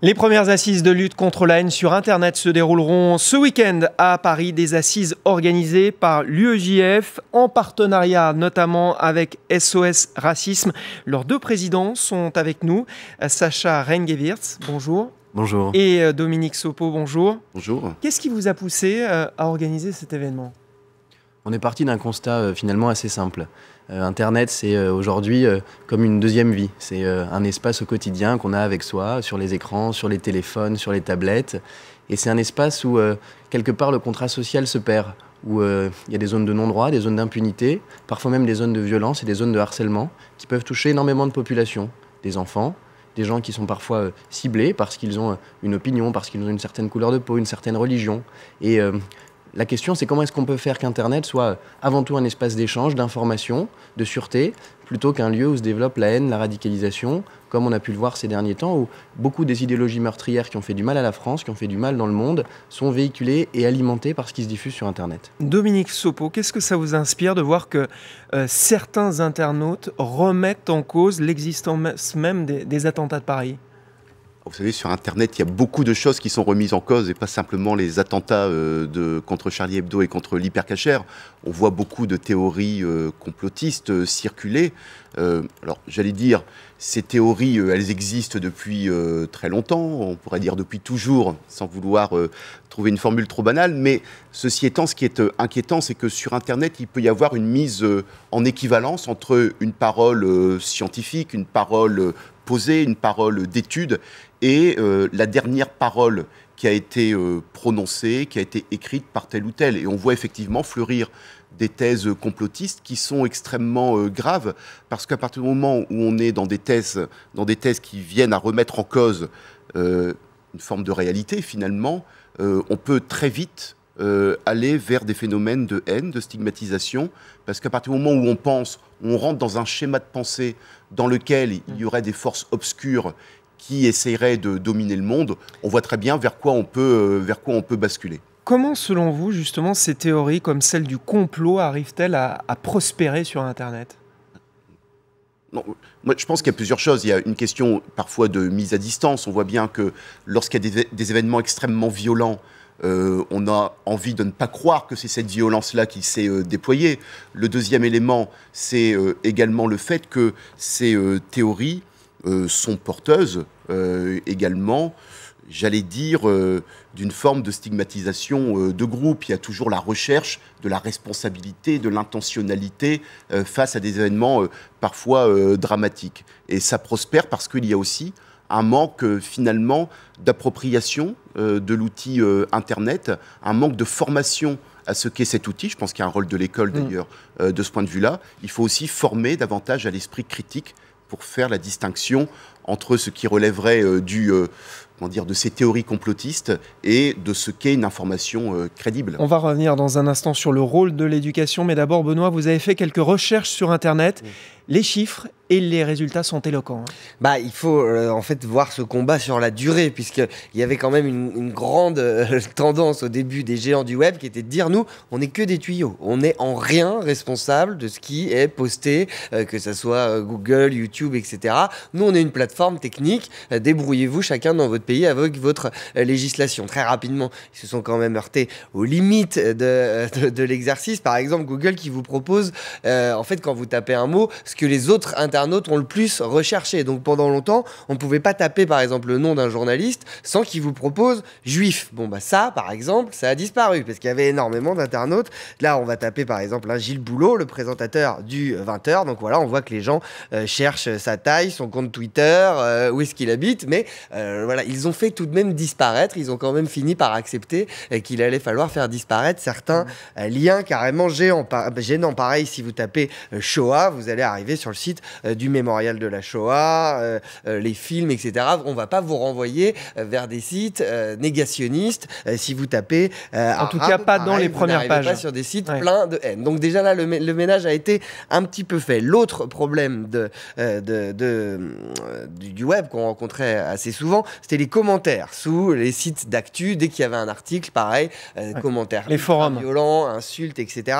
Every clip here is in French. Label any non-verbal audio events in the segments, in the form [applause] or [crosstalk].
Les premières assises de lutte contre la haine sur Internet se dérouleront ce week-end à Paris, des assises organisées par l'UEJF en partenariat notamment avec SOS Racisme. Leurs deux présidents sont avec nous, Sacha Rengewirtz, bonjour. Bonjour. Et euh, Dominique Sopo, bonjour. Bonjour. Qu'est-ce qui vous a poussé euh, à organiser cet événement on est parti d'un constat euh, finalement assez simple. Euh, Internet, c'est euh, aujourd'hui comme une deuxième vie. C'est un espace au quotidien qu'on a avec soi, sur les écrans, sur les téléphones, sur les tablettes. Et c'est un espace où, quelque part, le contrat social se perd, où il y a des zones de non-droit, des zones d'impunité, parfois même des zones de violence et des zones de harcèlement qui peuvent toucher énormément de populations, des enfants, des gens qui sont parfois ciblés parce qu'ils ont une opinion, parce qu'ils ont une certaine couleur de peau, une certaine religion. Et la question, c'est comment est-ce qu'on peut faire qu'Internet soit avant tout un espace d'échange, d'information, de sûreté, plutôt qu'un lieu où se développe la haine, la radicalisation, comme on a pu le voir ces derniers temps, où beaucoup des idéologies meurtrières qui ont fait du mal à la France, qui ont fait du mal dans le monde, sont véhiculées et alimentées par ce qui se diffuse sur Internet. Dominique Sopo, qu'est-ce que ça vous inspire de voir que euh, certains internautes remettent en cause l'existence même des attentats de Paris vous savez, sur Internet, il y a beaucoup de choses qui sont remises en cause et pas simplement les attentats euh, de, contre Charlie Hebdo et contre l'hypercachère. On voit beaucoup de théories euh, complotistes euh, circuler. alors, j'allais dire, ces théories, elles existent depuis très longtemps, on pourrait dire depuis toujours, sans vouloir trouver une formule trop banale. Mais ceci étant, ce qui est inquiétant, c'est que sur Internet, il peut y avoir une mise en équivalence entre une parole scientifique, une parole poser une parole d'étude. Et euh, la dernière parole qui a été euh, prononcée, qui a été écrite par tel ou tel. Et on voit effectivement fleurir des thèses complotistes qui sont extrêmement euh, graves, parce qu'à partir du moment où on est dans des thèses, dans des thèses qui viennent à remettre en cause une forme de réalité, finalement, on peut très vite euh, aller vers des phénomènes de haine, de stigmatisation, parce qu'à partir du moment où on pense, on rentre dans un schéma de pensée dans lequel il y aurait des forces obscures qui essaieraient de dominer le monde, on voit très bien vers quoi on peut, euh, vers quoi on peut basculer. Comment, selon vous, justement, ces théories comme celle du complot arrivent-elles à, prospérer sur Internet moi, je pense qu'il y a plusieurs choses. Il y a une question parfois de mise à distance. On voit bien que lorsqu'il y a des événements extrêmement violents, euh, on a envie de ne pas croire que c'est cette violence-là qui s'est euh, déployée. Le deuxième élément, c'est euh, également le fait que ces théories sont porteuses également, j'allais dire, d'une forme de stigmatisation de groupe. Il y a toujours la recherche de la responsabilité, de l'intentionnalité face à des événements parfois dramatiques. Et ça prospère parce qu'il y a aussi un manque euh, finalement d'appropriation euh, de l'outil euh, Internet, un manque de formation à ce qu'est cet outil. Je pense qu'il y a un rôle de l'école mm. d'ailleurs de ce point de vue-là. Il faut aussi former davantage à l'esprit critique pour faire la distinction entre ce qui relèverait du, comment dire, de ces théories complotistes et de ce qu'est une information crédible. On va revenir dans un instant sur le rôle de l'éducation, mais d'abord, Benoît, vous avez fait quelques recherches sur Internet. Mm les chiffres et les résultats sont éloquents. Hein. Bah, il faut euh, en fait voir ce combat sur la durée, puisqu'il y avait quand même une, grande euh, [laughs] tendance au début des géants du web qui était de dire nous, on n'est que des tuyaux, on n'est en rien responsable de ce qui est posté, euh, que ce soit Google, YouTube, etc. Nous, on est une plateforme technique, débrouillez-vous chacun dans votre pays avec votre législation. Très rapidement, ils se sont quand même heurtés aux limites de, de, l'exercice. Par exemple, Google qui vous propose, en fait, quand vous tapez un mot, ce que les autres internautes ont le plus recherché. Donc pendant longtemps, on ne pouvait pas taper par exemple le nom d'un journaliste sans qu'il vous propose juif. Bon bah ça par exemple, ça a disparu parce qu'il y avait énormément d'internautes. Là, on va taper par exemple un hein, Gilles Boulot, le présentateur du 20h. Euh, Donc voilà, on voit que les gens euh, cherchent euh, sa taille, son compte Twitter, où est-ce qu'il habite, mais voilà, ils ont fait tout de même disparaître, ils ont quand même fini par accepter qu'il allait falloir faire disparaître certains mmh. liens carrément géants, gênants. Pareil, si vous tapez Shoah, vous allez arriver sur le site euh, du mémorial de la Shoah, euh, euh, les films, etc. On va pas vous renvoyer vers des sites négationnistes si vous tapez. en tout cas, pas dans les premières pages. Pas sur des sites pleins de haine. Donc déjà là, le, ménage a été un petit peu fait. L'autre problème de, de, du, web qu'on rencontrait assez souvent, c'était les commentaires sous les sites d'actu. Dès qu'il y avait un article, pareil, commentaires les forums. violents, insultes, etc.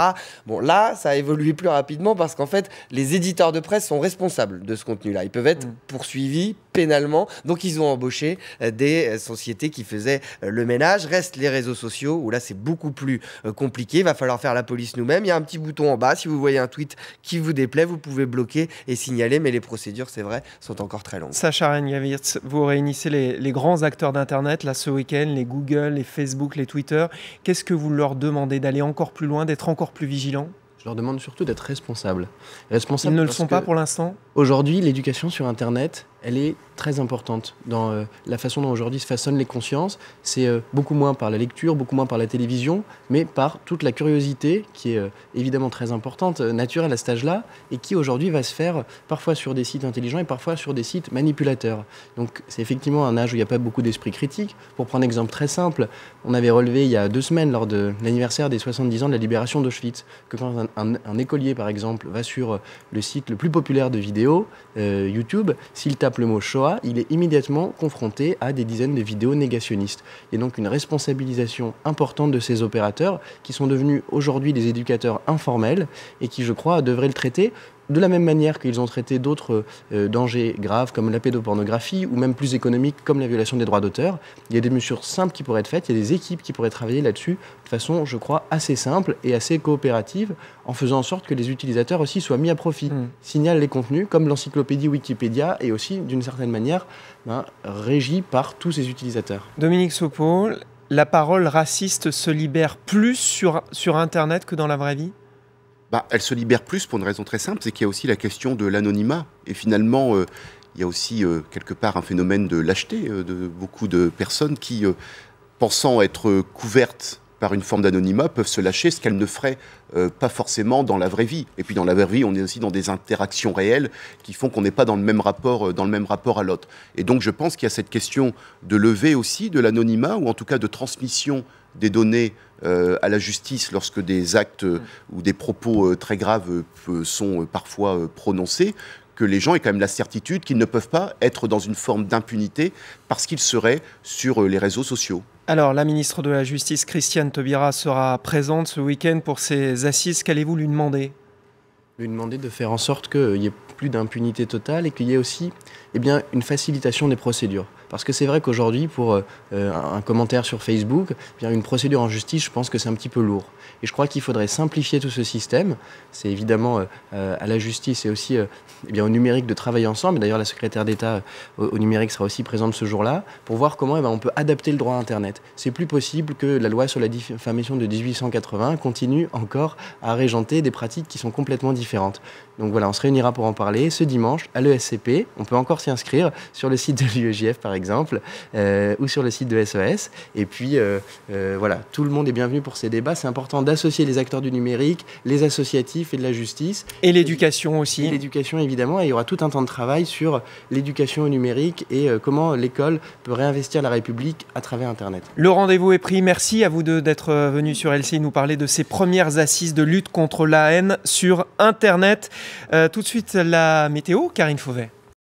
Bon, là, ça a évolué plus rapidement parce qu'en fait, les éditions éditeurs de presse sont responsables de ce contenu-là. Ils peuvent être mm. poursuivis pénalement. Donc, ils ont embauché euh, des euh, sociétés qui faisaient euh, le ménage. Restent les réseaux sociaux, où là, c'est beaucoup plus compliqué. Il va falloir faire la police nous-mêmes. Il y a un petit bouton en bas. Si vous voyez un tweet qui vous déplaît, vous pouvez bloquer et signaler. Mais les procédures, c'est vrai, sont encore très longues. Sacha Rengavirtz, vous réunissez les, les grands acteurs d'Internet, là, ce week-end, les Google, les Facebook, les Twitter. Qu'est-ce que vous leur demandez d'aller encore plus loin, d'être encore plus vigilants leur demande surtout d'être responsables. responsables. Ils ne le sont pas pour l'instant Aujourd'hui, l'éducation sur Internet, elle est très importante dans euh, la façon dont aujourd'hui se façonnent les consciences. C'est euh, beaucoup moins par la lecture, beaucoup moins par la télévision, mais par toute la curiosité qui est euh, évidemment très importante, naturelle à cet âge-là, et qui aujourd'hui va se faire parfois sur des sites intelligents et parfois sur des sites manipulateurs. Donc c'est effectivement un âge où il n'y a pas beaucoup d'esprit critique. Pour prendre un exemple très simple, on avait relevé il y a deux semaines, lors de l'anniversaire des 70 ans de la libération d'Auschwitz, que quand un écolier, par exemple, va sur le site le plus populaire de vidéos, euh, YouTube, s'il tape le mot Shoah, il est immédiatement confronté à des dizaines de vidéos négationnistes. Il y a donc une responsabilisation importante de ces opérateurs qui sont devenus aujourd'hui des éducateurs informels et qui, je crois, devraient le traiter de la même manière qu'ils ont traité d'autres euh, dangers graves comme la pédopornographie ou même plus économiques comme la violation des droits d'auteur, il y a des mesures simples qui pourraient être faites, il y a des équipes qui pourraient travailler là-dessus de façon, je crois, assez simple et assez coopérative en faisant en sorte que les utilisateurs aussi soient mis à profit, mm. signalent les contenus comme l'encyclopédie Wikipédia et aussi, d'une certaine manière, ben, régie par tous ces utilisateurs. Dominique Sopo, la parole raciste se libère plus sur, sur Internet que dans la vraie vie bah, elle se libère plus pour une raison très simple, c'est qu'il y a aussi la question de l'anonymat. Et finalement, euh, il y a aussi euh, quelque part un phénomène de lâcheté euh, de beaucoup de personnes qui, pensant être couvertes par une forme d'anonymat, peuvent se lâcher, ce qu'elles ne feraient pas forcément dans la vraie vie. Et puis dans la vraie vie, on est aussi dans des interactions réelles qui font qu'on n'est pas dans le même rapport, dans le même rapport à l'autre. Et donc je pense qu'il y a cette question de lever aussi de l'anonymat, ou en tout cas de transmission des données euh, à la justice lorsque des actes euh, mm. ou des propos euh, très graves sont parfois prononcés, que les gens aient quand même la certitude qu'ils ne peuvent pas être dans une forme d'impunité parce qu'ils seraient sur les réseaux sociaux. Alors, la ministre de la Justice, Christiane Taubira, sera présente ce week-end pour ses assises. Qu'allez-vous lui demander Lui demander de faire en sorte qu'il n'y ait plus d'impunité totale et qu'il y ait aussi eh bien, une facilitation des procédures. Parce que c'est vrai qu'aujourd'hui, pour euh, euh, un commentaire sur Facebook, eh une procédure en justice, je pense que c'est un petit peu lourd. Et je crois qu'il faudrait simplifier tout ce système. C'est évidemment euh, à la justice et aussi eh au numérique de travailler ensemble. D'ailleurs, la secrétaire d'État au, numérique sera aussi présente ce jour-là pour voir comment eh ben, on peut adapter le droit à Internet. C'est plus possible que la loi sur la diffamation de 1880 continue encore à régenter des pratiques qui sont complètement différentes. Donc voilà, on se réunira pour en parler ce dimanche à l'ESCP. On peut encore s'y inscrire sur le site de l'UEJF par exemple exemple, euh, ou sur le site de SES. Et puis, euh, euh, voilà, tout le monde est bienvenu pour ces débats. C'est important d'associer les acteurs du numérique, les associatifs et de la justice. Et l'éducation aussi. L'éducation, évidemment. Et il y aura tout un temps de travail sur l'éducation au numérique et comment l'école peut réinvestir la République à travers Internet. Le rendez-vous est pris. Merci à vous deux d'être venus sur LCI nous parler de ces premières assises de lutte contre la haine sur Internet. tout de suite, la météo, Karine Fauvet.